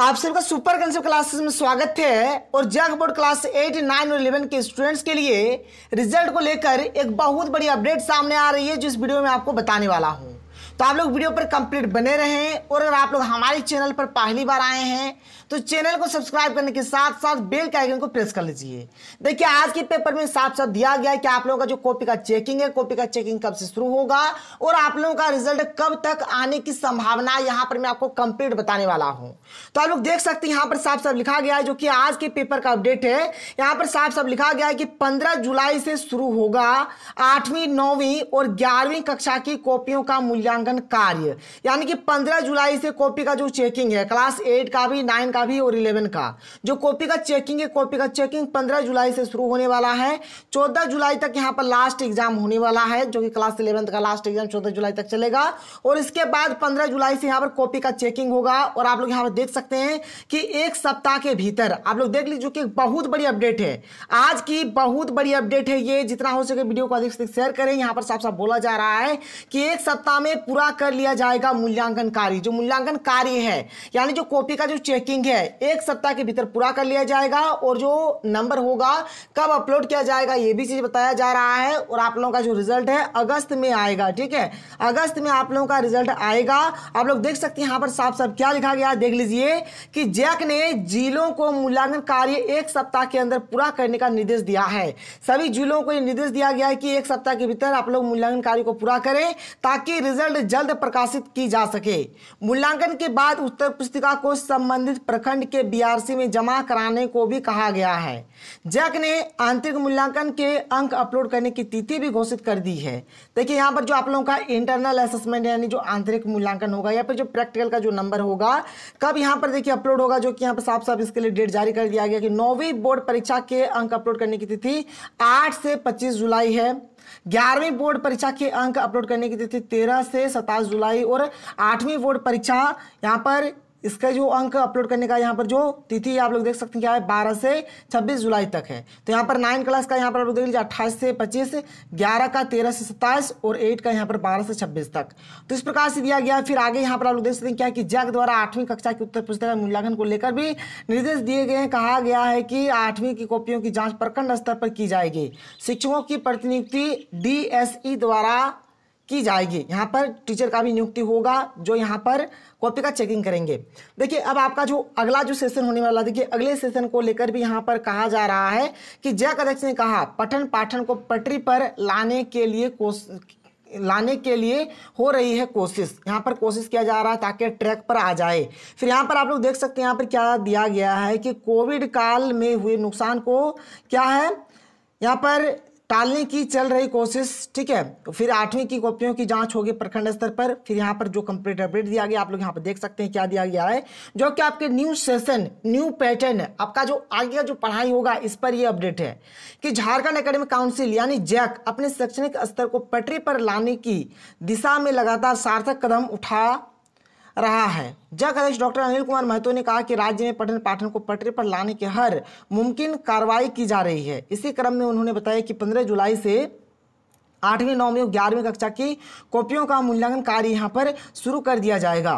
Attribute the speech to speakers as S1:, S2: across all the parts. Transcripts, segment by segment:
S1: आप सबका super concept classes में स्वागत है और JAC board class eight nine और इलेवन के स्टूडेंट्स के लिए रिजल्ट को लेकर एक बहुत बड़ी अपडेट सामने आ रही है जो इस वीडियो में आपको बताने वाला हूँ तो आप लोग वीडियो पर कंप्लीट बने रहें और अगर आप लोग हमारे चैनल पर पहली बार आए हैं तो चैनल को सब्सक्राइब करने के साथ साथ बेल के आइकन को प्रेस कर लीजिए देखिए आज के पेपर में साफ साफ दिया गया है कि आप लोगों का जो कॉपी का चेकिंग है कॉपी का चेकिंग कब से शुरू होगा और आप लोगों का रिजल्ट कब तक आने की संभावना यहाँ पर मैं आपको कंप्लीट बताने वाला हूँ तो आप लोग देख सकते हैं यहाँ पर साफ साफ लिखा गया है जो कि आज के पेपर का अपडेट है यहाँ पर साफ साफ लिखा गया है कि पंद्रह जुलाई से शुरू होगा आठवीं नौवीं और ग्यारहवीं कक्षा की कॉपियों का मूल्यांकन मूल्यांकन कार्य यानी कि 15 जुलाई से कॉपी का जो चेकिंग है क्लास एट का भी नाइन का भी और इलेवन का जो कॉपी का चेकिंग है कॉपी का चेकिंग 15 जुलाई से शुरू होने वाला है 14 जुलाई तक यहां पर लास्ट एग्जाम होने वाला है जो कि क्लास इलेवंथ का लास्ट एग्जाम चौदह जुलाई तक चलेगा और इसके बाद पंद्रह जुलाई से यहाँ पर कॉपी का चेकिंग होगा और आप लोग यहाँ पर देख सकते हैं कि एक सप्ताह के भीतर आप लोग देख लीजिए कि बहुत बड़ी अपडेट है आज की बहुत बड़ी अपडेट है ये जितना हो सके वीडियो को अधिक से अधिक शेयर करें यहाँ पर साफ साफ बोला जा रहा है कि एक सप्ताह में पूरा कर लिया जाएगा मूल्यांकन कार्य जो मूल्यांकन कार्य है यानी जो कॉपी का जो चेकिंग है एक सप्ताह के भीतर पूरा कर लिया जाएगा और जो नंबर होगा कब अपलोड किया जाएगा ये भी चीज़ बताया जा रहा है और आप लोगों का जो रिजल्ट है अगस्त में आएगा ठीक है अगस्त में आप लोगों का रिजल्ट आएगा आप लोग देख सकते हैं यहां पर साफ साफ क्या लिखा गया देख लीजिए कि जैक ने जिलों को मूल्यांकन कार्य एक सप्ताह के अंदर पूरा करने का निर्देश दिया है सभी जिलों को यह निर्देश दिया गया है कि एक सप्ताह के भीतर आप लोग मूल्यांकन कार्य को पूरा करें ताकि रिजल्ट जल्द प्रकाशित की जा सके मूल्यांकन के बाद उत्तर पुस्तिका को संबंधित प्रखंड के बीआरसी में जमा कराने को भी कहा गया है जैक ने आंतरिक मूल्यांकन के अंक अपलोड करने की तिथि भी घोषित कर दी है देखिए यहाँ पर जो आप लोगों का इंटरनल असेसमेंट यानी जो आंतरिक मूल्यांकन होगा या फिर जो प्रैक्टिकल का जो नंबर होगा कब यहाँ पर देखिए अपलोड होगा जो कि यहाँ पर साफ साफ इसके लिए डेट जारी कर दिया गया कि नौवीं बोर्ड परीक्षा के अंक अपलोड करने की तिथि आठ से पच्चीस जुलाई है ग्यारहवीं बोर्ड परीक्षा के अंक अपलोड करने की तिथि तेरह से सत्ताईस जुलाई और आठवीं बोर्ड परीक्षा यहाँ पर इसका जो अंक अपलोड करने का यहाँ पर जो तिथि आप लोग देख सकते हैं क्या है बारह से छब्बीस जुलाई तक है तो यहाँ पर नाइन क्लास का यहाँ पर आप लोग देख लीजिए अट्ठाईस से पच्चीस ग्यारह का तेरह से सत्ताईस और एट का यहाँ पर बारह से छब्बीस तक तो इस प्रकार से दिया गया फिर आगे यहाँ पर आप लोग देख सकते हैं क्या कि जैक द्वारा आठवीं कक्षा की उत्तर पुस्तक मूल्यांकन को लेकर भी निर्देश दिए गए हैं कहा गया है कि आठवीं की कॉपियों की जाँच प्रखंड स्तर पर की जाएगी शिक्षकों की प्रतिनियुक्ति डी e द्वारा की जाएगी यहाँ पर टीचर का भी नियुक्ति होगा जो यहाँ पर कॉपी का चेकिंग करेंगे देखिए अब आपका जो अगला जो सेशन होने वाला देखिए अगले सेशन को लेकर भी यहाँ पर कहा जा रहा है कि जय अध्यक्ष ने कहा पठन पाठन को पटरी पर लाने के लिए कोश लाने के लिए हो रही है कोशिश यहाँ पर कोशिश किया जा रहा है ताकि ट्रैक पर आ जाए फिर यहाँ पर आप लोग देख सकते हैं यहाँ पर क्या दिया गया है कि कोविड काल में हुए नुकसान को क्या है यहाँ पर टालने की चल रही कोशिश ठीक है तो फिर आठवीं की कॉपियों की जांच होगी प्रखंड स्तर पर फिर यहाँ पर जो कंप्लीट अपडेट दिया गया आप लोग यहाँ पर देख सकते हैं क्या दिया गया है जो कि आपके न्यू सेशन न्यू पैटर्न आपका जो आगे जो पढ़ाई होगा इस पर ये अपडेट है कि झारखंड अकेडमिक काउंसिल यानी जैक अपने शैक्षणिक स्तर को पटरी पर लाने की दिशा में लगातार सार्थक कदम उठा रहा है जग अध्यक्ष डॉक्टर अनिल कुमार महतो ने कहा कि राज्य में पठन पाठन को पटरी पर लाने के हर मुमकिन कार्रवाई की जा रही है इसी क्रम में उन्होंने बताया कि पंद्रह जुलाई से आठवीं नौवीं और ग्यारहवीं कक्षा की कॉपियों का मूल्यांकन कार्य यहाँ पर शुरू कर दिया जाएगा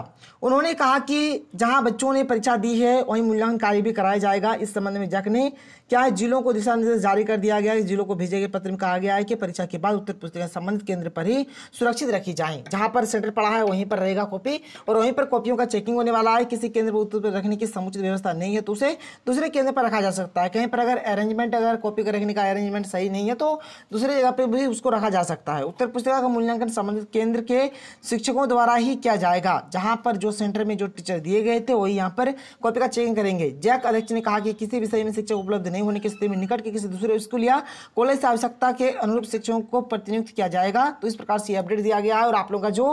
S1: उन्होंने कहा कि जहाँ बच्चों ने परीक्षा दी है वहीं मूल्यांकन कार्य भी कराया जाएगा इस संबंध में जक ने क्या है जिलों को दिशा निर्देश जारी कर दिया गया है जिलों को भेजे गए पत्र में कहा गया है कि परीक्षा के बाद उत्तर पुस्तिका संबंधित केंद्र पर ही सुरक्षित रखी जाए जहाँ पर सेंटर पड़ा है वहीं पर रहेगा कॉपी और वहीं पर कॉपियों का चेकिंग होने वाला है किसी केंद्र पर उत्तर रखने की समुचित व्यवस्था नहीं है तो उसे दूसरे केंद्र पर रखा जा सकता है कहीं पर अगर अरेंजमेंट अगर कॉपी का रखने का अरेंजमेंट सही नहीं है तो दूसरी जगह पर भी उसको रखा जा सकता है उत्तर पुस्तिका का मूल्यांकन संबंधित केंद्र के शिक्षकों द्वारा ही किया जाएगा जहां पर जो सेंटर में जो टीचर दिए गए थे वही यहाँ पर कॉपी का चेकिंग करेंगे जैक अध्यक्ष ने कहा कि किसी विषय में शिक्षक उपलब्ध नहीं होने की स्थिति में निकट के किसी दूसरे स्कूल या कॉलेज से आवश्यकता के अनुरूप शिक्षकों को प्रतिनियुक्त किया जाएगा तो इस प्रकार से अपडेट दिया गया है और आप लोगों का जो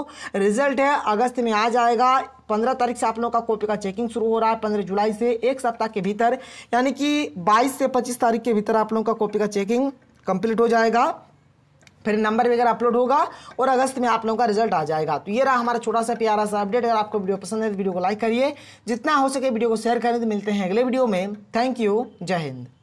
S1: रिजल्ट है अगस्त में आ जाएगा पंद्रह तारीख से आप लोगों का कॉपी का चेकिंग शुरू हो रहा है पंद्रह जुलाई से एक सप्ताह के भीतर यानी कि बाईस से पच्चीस तारीख के भीतर आप लोगों का कॉपी का चेकिंग कंप्लीट हो जाएगा फिर नंबर वगैरह अपलोड होगा और अगस्त में आप लोगों का रिजल्ट आ जाएगा तो ये रहा हमारा छोटा सा प्यारा सा अपडेट अगर आपको वीडियो पसंद है तो वीडियो को लाइक करिए जितना हो सके वीडियो को शेयर करें तो मिलते हैं अगले वीडियो में थैंक यू जय हिंद